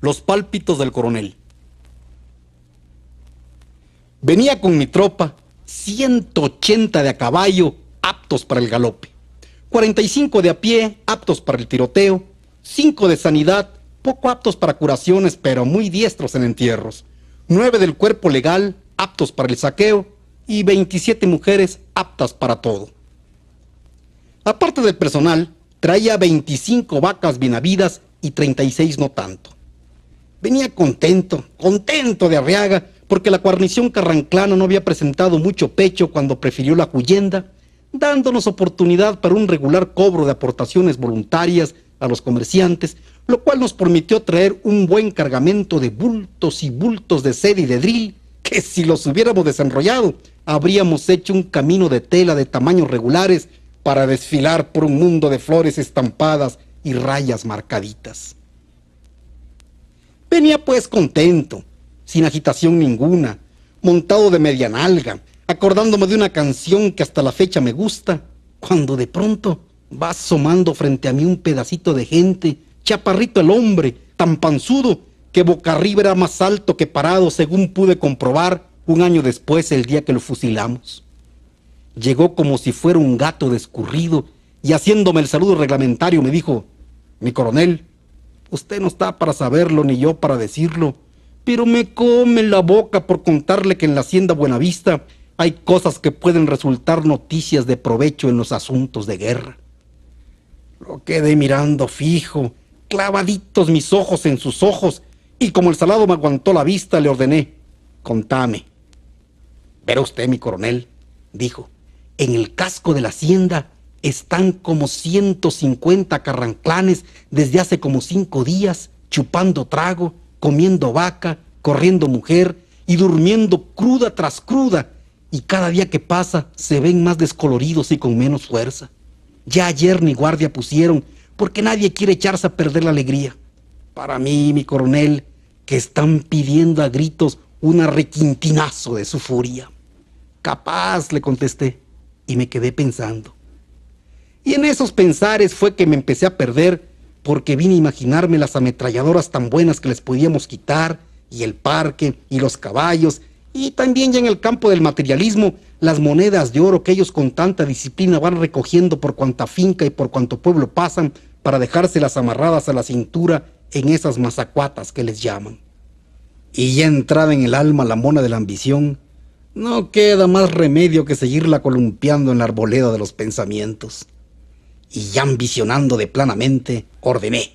los pálpitos del coronel. Venía con mi tropa, 180 de a caballo, aptos para el galope, 45 de a pie, aptos para el tiroteo, 5 de sanidad, poco aptos para curaciones, pero muy diestros en entierros, 9 del cuerpo legal, aptos para el saqueo, y 27 mujeres aptas para todo. Aparte del personal, traía 25 vacas bien habidas y 36 no tanto. Venía contento, contento de Arriaga, porque la guarnición carranclana no había presentado mucho pecho cuando prefirió la cuyenda, dándonos oportunidad para un regular cobro de aportaciones voluntarias a los comerciantes, lo cual nos permitió traer un buen cargamento de bultos y bultos de sed y de drill, que si los hubiéramos desenrollado, habríamos hecho un camino de tela de tamaños regulares para desfilar por un mundo de flores estampadas y rayas marcaditas. Venía pues contento, sin agitación ninguna, montado de media nalga, acordándome de una canción que hasta la fecha me gusta, cuando de pronto va asomando frente a mí un pedacito de gente, chaparrito el hombre, tan panzudo, que boca arriba era más alto que parado, según pude comprobar un año después, el día que lo fusilamos. Llegó como si fuera un gato descurrido y haciéndome el saludo reglamentario me dijo, mi coronel, Usted no está para saberlo ni yo para decirlo. Pero me come la boca por contarle que en la hacienda Buenavista hay cosas que pueden resultar noticias de provecho en los asuntos de guerra. Lo quedé mirando fijo, clavaditos mis ojos en sus ojos, y como el salado me aguantó la vista, le ordené, contame. Verá usted, mi coronel, dijo, en el casco de la hacienda están como 150 carranclanes desde hace como cinco días, chupando trago, comiendo vaca, corriendo mujer y durmiendo cruda tras cruda. Y cada día que pasa se ven más descoloridos y con menos fuerza. Ya ayer ni guardia pusieron porque nadie quiere echarse a perder la alegría. Para mí, mi coronel, que están pidiendo a gritos un requintinazo de su furia. Capaz, le contesté, y me quedé pensando. Y en esos pensares fue que me empecé a perder porque vine a imaginarme las ametralladoras tan buenas que les podíamos quitar, y el parque, y los caballos, y también ya en el campo del materialismo, las monedas de oro que ellos con tanta disciplina van recogiendo por cuanta finca y por cuanto pueblo pasan para dejárselas amarradas a la cintura en esas mazacuatas que les llaman. Y ya entrada en el alma la mona de la ambición, no queda más remedio que seguirla columpiando en la arboleda de los pensamientos y ya ambicionando de planamente, ordené.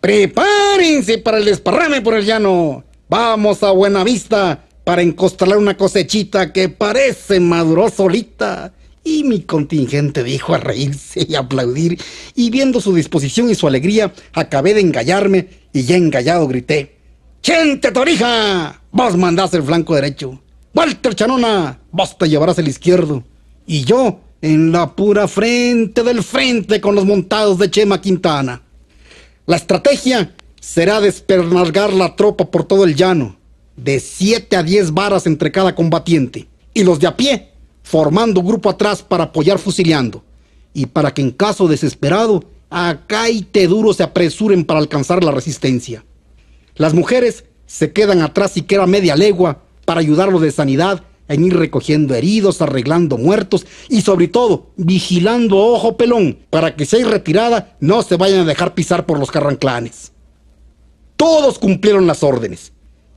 Prepárense para el desparrame por el llano. Vamos a buena vista... para encostalar una cosechita que parece maduró solita. Y mi contingente dijo a reírse y aplaudir, y viendo su disposición y su alegría, acabé de engallarme y ya engallado grité: ¡Chente Torija! Vos mandás el flanco derecho. Walter Chanona, vos te llevarás el izquierdo. Y yo en la pura frente del frente con los montados de Chema Quintana. La estrategia será despernargar la tropa por todo el llano, de 7 a 10 varas entre cada combatiente, y los de a pie, formando grupo atrás para apoyar fusiliando... y para que en caso desesperado, acá y duro se apresuren para alcanzar la resistencia. Las mujeres se quedan atrás siquiera media legua para ayudarlos de sanidad en ir recogiendo heridos, arreglando muertos y sobre todo vigilando ojo pelón para que si hay retirada no se vayan a dejar pisar por los carranclanes. Todos cumplieron las órdenes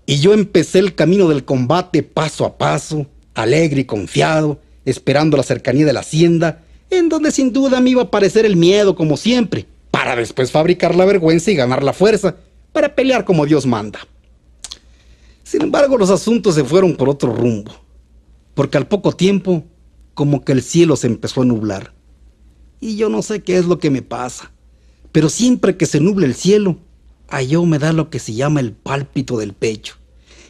y yo empecé el camino del combate paso a paso, alegre y confiado, esperando la cercanía de la hacienda, en donde sin duda me iba a aparecer el miedo como siempre, para después fabricar la vergüenza y ganar la fuerza, para pelear como Dios manda. Sin embargo, los asuntos se fueron por otro rumbo porque al poco tiempo como que el cielo se empezó a nublar. Y yo no sé qué es lo que me pasa, pero siempre que se nuble el cielo, a yo me da lo que se llama el pálpito del pecho.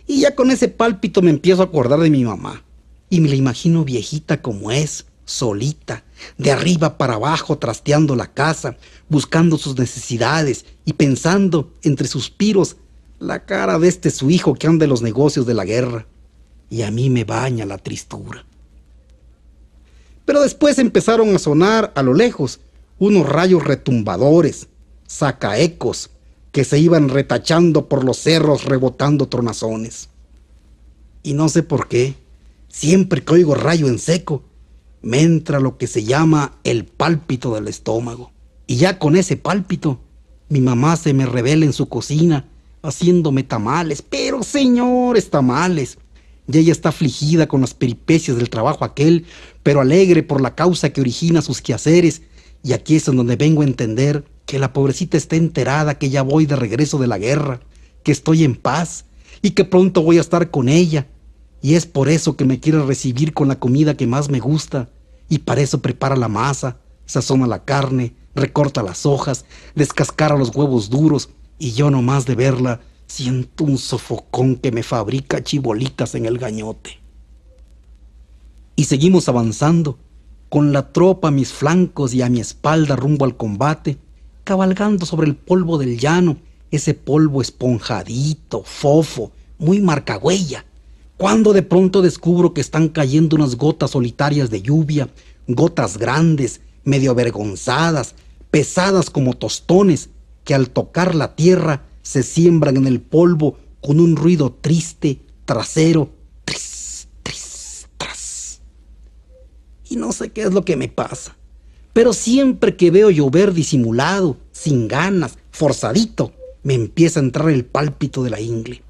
Y ya con ese pálpito me empiezo a acordar de mi mamá. Y me la imagino viejita como es, solita, de arriba para abajo trasteando la casa, buscando sus necesidades y pensando, entre suspiros, la cara de este su hijo que anda en los negocios de la guerra y a mí me baña la tristura. Pero después empezaron a sonar a lo lejos unos rayos retumbadores, sacaecos, que se iban retachando por los cerros rebotando tronazones. Y no sé por qué, siempre que oigo rayo en seco, me entra lo que se llama el pálpito del estómago. Y ya con ese pálpito, mi mamá se me revela en su cocina, haciéndome tamales, pero señores tamales, y ella está afligida con las peripecias del trabajo aquel, pero alegre por la causa que origina sus quehaceres, y aquí es en donde vengo a entender que la pobrecita está enterada que ya voy de regreso de la guerra, que estoy en paz y que pronto voy a estar con ella, y es por eso que me quiere recibir con la comida que más me gusta, y para eso prepara la masa, sazona la carne, recorta las hojas, descascara los huevos duros, y yo nomás de verla Siento un sofocón que me fabrica chibolitas en el gañote. Y seguimos avanzando, con la tropa a mis flancos y a mi espalda rumbo al combate, cabalgando sobre el polvo del llano, ese polvo esponjadito, fofo, muy marcagüella. cuando de pronto descubro que están cayendo unas gotas solitarias de lluvia, gotas grandes, medio avergonzadas, pesadas como tostones, que al tocar la tierra se siembran en el polvo con un ruido triste, trasero, tris, tris, tras. Y no sé qué es lo que me pasa, pero siempre que veo llover disimulado, sin ganas, forzadito, me empieza a entrar el pálpito de la ingle.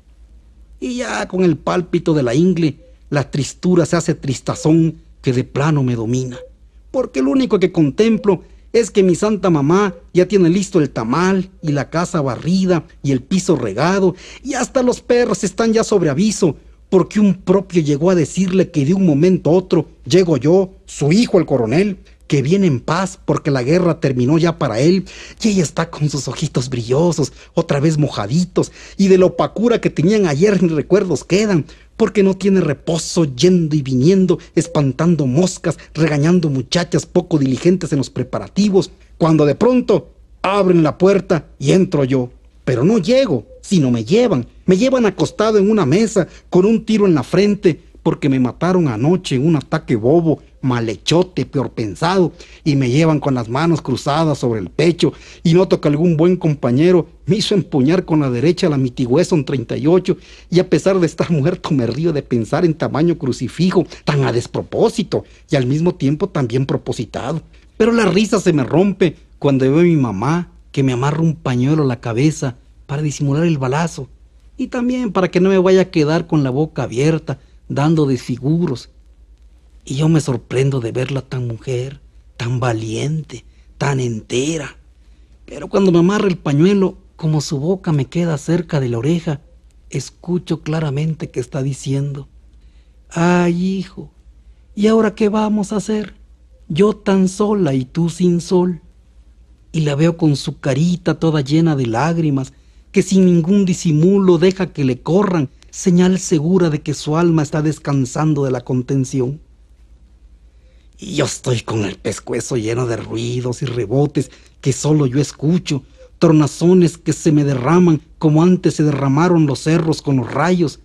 Y ya con el pálpito de la ingle, la tristura se hace tristazón que de plano me domina, porque lo único que contemplo es que mi santa mamá ya tiene listo el tamal y la casa barrida y el piso regado y hasta los perros están ya sobre aviso porque un propio llegó a decirle que de un momento a otro llego yo, su hijo el coronel, que viene en paz porque la guerra terminó ya para él, y ella está con sus ojitos brillosos, otra vez mojaditos, y de la opacura que tenían ayer ni recuerdos quedan, porque no tiene reposo yendo y viniendo, espantando moscas, regañando muchachas poco diligentes en los preparativos, cuando de pronto abren la puerta y entro yo. Pero no llego, sino me llevan, me llevan acostado en una mesa, con un tiro en la frente, porque me mataron anoche en un ataque bobo malhechote, peor pensado, y me llevan con las manos cruzadas sobre el pecho, y noto que algún buen compañero me hizo empuñar con la derecha la un 38, y a pesar de estar muerto me río de pensar en tamaño crucifijo, tan a despropósito, y al mismo tiempo también propositado. Pero la risa se me rompe cuando veo a mi mamá que me amarra un pañuelo a la cabeza para disimular el balazo, y también para que no me vaya a quedar con la boca abierta, dando desfiguros y yo me sorprendo de verla tan mujer, tan valiente, tan entera. Pero cuando me amarra el pañuelo, como su boca me queda cerca de la oreja, escucho claramente que está diciendo, ay hijo, ¿y ahora qué vamos a hacer? Yo tan sola y tú sin sol. Y la veo con su carita toda llena de lágrimas, que sin ningún disimulo deja que le corran, señal segura de que su alma está descansando de la contención. Y yo estoy con el pescuezo lleno de ruidos y rebotes que solo yo escucho, tornazones que se me derraman como antes se derramaron los cerros con los rayos.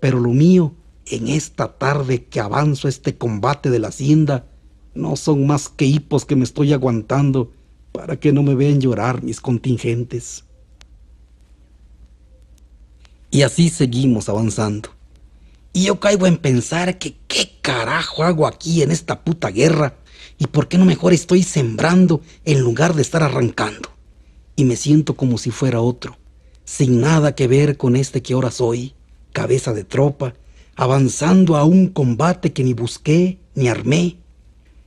Pero lo mío, en esta tarde que avanzo este combate de la hacienda, no son más que hipos que me estoy aguantando para que no me vean llorar mis contingentes. Y así seguimos avanzando. Y yo caigo en pensar que qué carajo hago aquí en esta puta guerra? ¿Y por qué no mejor estoy sembrando en lugar de estar arrancando? Y me siento como si fuera otro, sin nada que ver con este que ahora soy, cabeza de tropa, avanzando a un combate que ni busqué ni armé.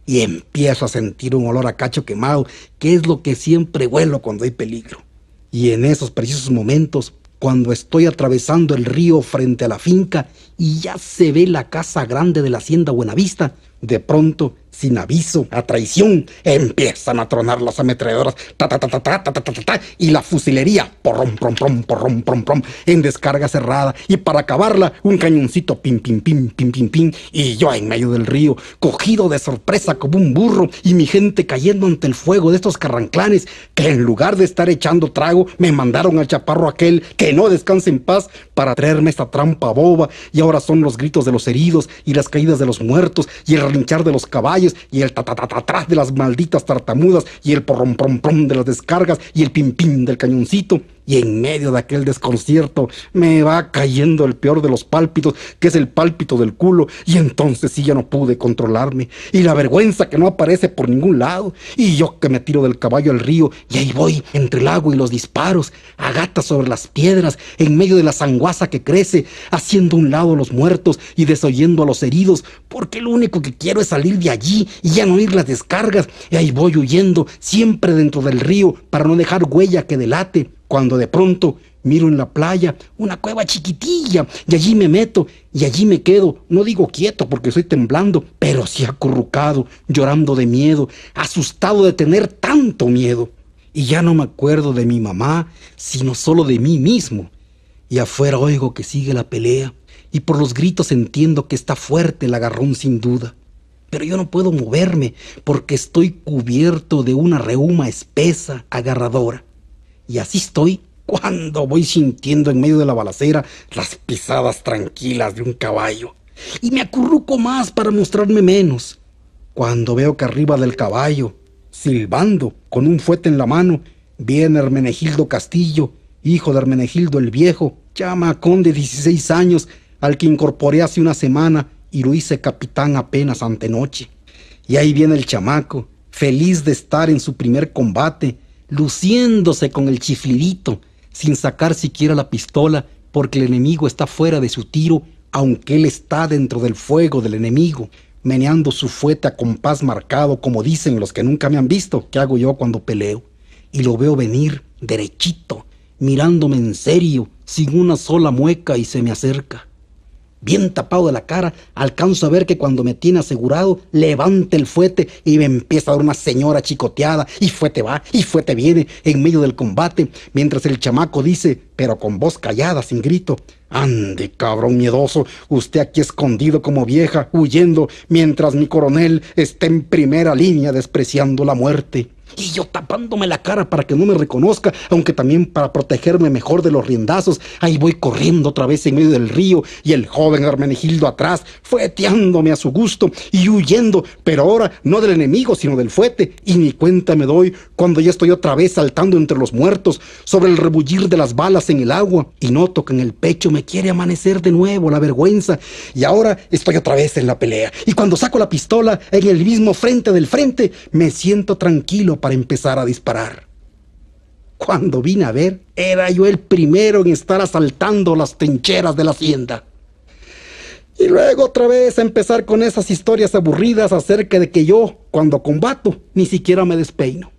Y empiezo a sentir un olor a cacho quemado, que es lo que siempre huelo cuando hay peligro. Y en esos precisos momentos cuando estoy atravesando el río frente a la finca y ya se ve la casa grande de la hacienda Buenavista, de pronto sin aviso, a traición, empiezan a tronar las ametralladoras, ta ta ta y la fusilería, por prom prom porrom en descarga cerrada y para acabarla un cañoncito pim pim pim pim pim y yo en medio del río, cogido de sorpresa como un burro y mi gente cayendo ante el fuego de estos carranclanes que en lugar de estar echando trago me mandaron al chaparro aquel que no descanse en paz para traerme esta trampa boba y ahora son los gritos de los heridos y las caídas de los muertos y el relinchar de los caballos y el atrás de las malditas tartamudas, y el porrompromprom de las descargas, y el pim del cañoncito y en medio de aquel desconcierto me va cayendo el peor de los pálpitos, que es el pálpito del culo, y entonces sí ya no pude controlarme, y la vergüenza que no aparece por ningún lado, y yo que me tiro del caballo al río, y ahí voy entre el agua y los disparos, a gatas sobre las piedras, en medio de la sanguaza que crece, haciendo un lado a los muertos y desoyendo a los heridos, porque lo único que quiero es salir de allí y ya no ir las descargas, y ahí voy huyendo, siempre dentro del río, para no dejar huella que delate cuando de pronto miro en la playa una cueva chiquitilla y allí me meto y allí me quedo, no digo quieto porque estoy temblando, pero sí acurrucado, llorando de miedo, asustado de tener tanto miedo. Y ya no me acuerdo de mi mamá, sino solo de mí mismo. Y afuera oigo que sigue la pelea y por los gritos entiendo que está fuerte el agarrón sin duda. Pero yo no puedo moverme porque estoy cubierto de una reuma espesa, agarradora. Y así estoy cuando voy sintiendo en medio de la balacera las pisadas tranquilas de un caballo. Y me acurruco más para mostrarme menos. Cuando veo que arriba del caballo, silbando, con un fuete en la mano, viene Hermenegildo Castillo, hijo de Hermenegildo el Viejo, chamacón de 16 años, al que incorporé hace una semana y lo hice capitán apenas antenoche. Y ahí viene el chamaco, feliz de estar en su primer combate, luciéndose con el chiflidito, sin sacar siquiera la pistola, porque el enemigo está fuera de su tiro, aunque él está dentro del fuego del enemigo, meneando su fuete a compás marcado, como dicen los que nunca me han visto, que hago yo cuando peleo, y lo veo venir derechito, mirándome en serio, sin una sola mueca, y se me acerca bien tapado de la cara, alcanzo a ver que cuando me tiene asegurado, levanta el fuete y me empieza a dar una señora chicoteada, y fuete va, y fuete viene, en medio del combate, mientras el chamaco dice, pero con voz callada, sin grito, Ande, cabrón miedoso, usted aquí escondido como vieja, huyendo, mientras mi coronel está en primera línea despreciando la muerte. Y yo tapándome la cara para que no me reconozca, aunque también para protegerme mejor de los riendazos. Ahí voy corriendo otra vez en medio del río y el joven Hermenegildo atrás, fueteándome a su gusto y huyendo, pero ahora no del enemigo, sino del fuete. Y ni cuenta me doy cuando ya estoy otra vez saltando entre los muertos, sobre el rebullir de las balas en el agua. Y noto que en el pecho me quiere amanecer de nuevo la vergüenza. Y ahora estoy otra vez en la pelea. Y cuando saco la pistola, en el mismo frente del frente, me siento tranquilo para empezar a disparar. Cuando vine a ver, era yo el primero en estar asaltando las trincheras de la hacienda. Y luego otra vez empezar con esas historias aburridas acerca de que yo, cuando combato, ni siquiera me despeino.